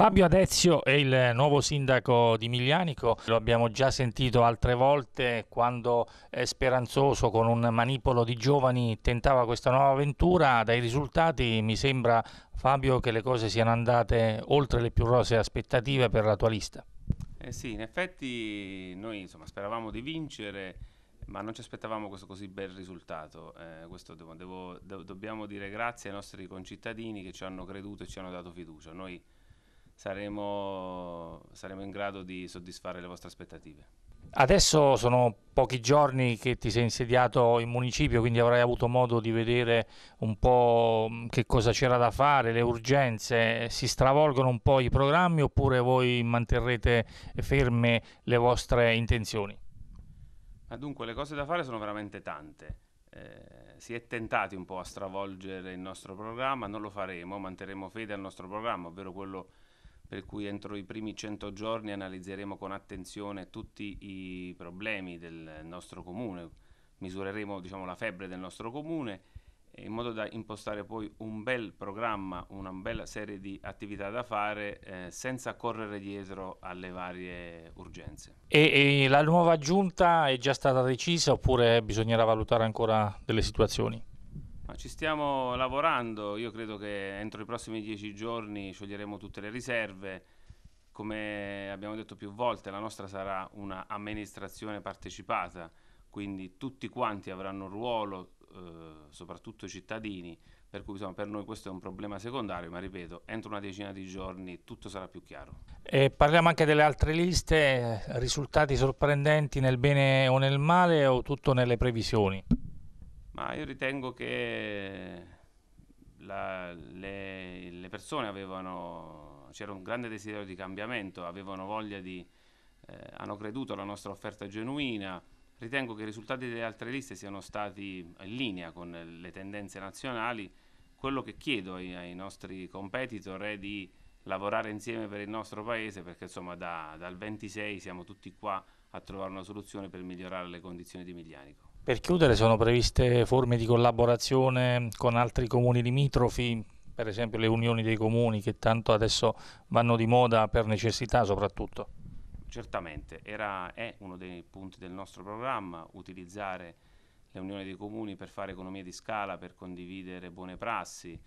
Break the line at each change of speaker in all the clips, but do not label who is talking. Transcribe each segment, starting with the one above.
Fabio Adezio è il nuovo sindaco di Miglianico, lo abbiamo già sentito altre volte quando Speranzoso con un manipolo di giovani tentava questa nuova avventura, dai risultati mi sembra Fabio che le cose siano andate oltre le più rose aspettative per la tua lista.
Eh sì, in effetti noi insomma, speravamo di vincere ma non ci aspettavamo questo così bel risultato. Eh, questo devo, devo, do, dobbiamo dire grazie ai nostri concittadini che ci hanno creduto e ci hanno dato fiducia. Noi saremo, saremo in grado di soddisfare le vostre aspettative.
Adesso sono pochi giorni che ti sei insediato in municipio, quindi avrai avuto modo di vedere un po' mm, che cosa c'era da fare, le urgenze, si stravolgono un po' i programmi oppure voi manterrete ferme le vostre intenzioni?
Ma dunque le cose da fare sono veramente tante. Eh, si è tentati un po' a stravolgere il nostro programma, non lo faremo, manterremo fede al nostro programma, ovvero quello per cui entro i primi 100 giorni analizzeremo con attenzione tutti i problemi del nostro comune, misureremo diciamo, la febbre del nostro comune in modo da impostare poi un bel programma, una bella serie di attività da fare eh, senza correre dietro alle varie urgenze.
E, e la nuova giunta è già stata decisa oppure bisognerà valutare ancora delle situazioni?
ci stiamo lavorando, io credo che entro i prossimi dieci giorni scioglieremo tutte le riserve, come abbiamo detto più volte la nostra sarà un'amministrazione partecipata, quindi tutti quanti avranno un ruolo, eh, soprattutto i cittadini, per cui insomma, per noi questo è un problema secondario, ma ripeto, entro una decina di giorni tutto sarà più chiaro.
E parliamo anche delle altre liste, risultati sorprendenti nel bene o nel male o tutto nelle previsioni?
Ma io ritengo che la- le, le persone avevano, c'era un grande desiderio di cambiamento, avevano voglia di, eh, hanno creduto alla nostra offerta genuina. Ritengo che i risultati delle altre liste siano stati in linea con le tendenze nazionali. Quello che chiedo ai, ai nostri competitor è di lavorare insieme per il nostro paese, perché insomma da- dal 26 siamo tutti qua a trovare una soluzione per migliorare le condizioni di Miglianico.
Per chiudere sono previste forme di collaborazione con altri comuni limitrofi, per esempio le unioni dei comuni che tanto adesso vanno di moda per necessità soprattutto?
Certamente, Era, è uno dei punti del nostro programma utilizzare le unioni dei comuni per fare economia di scala, per condividere buone prassi,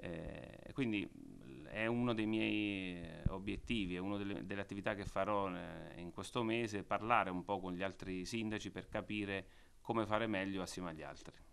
eh, quindi è uno dei miei obiettivi, è una delle, delle attività che farò eh, in questo mese, parlare un po' con gli altri sindaci per capire come fare meglio assieme agli altri.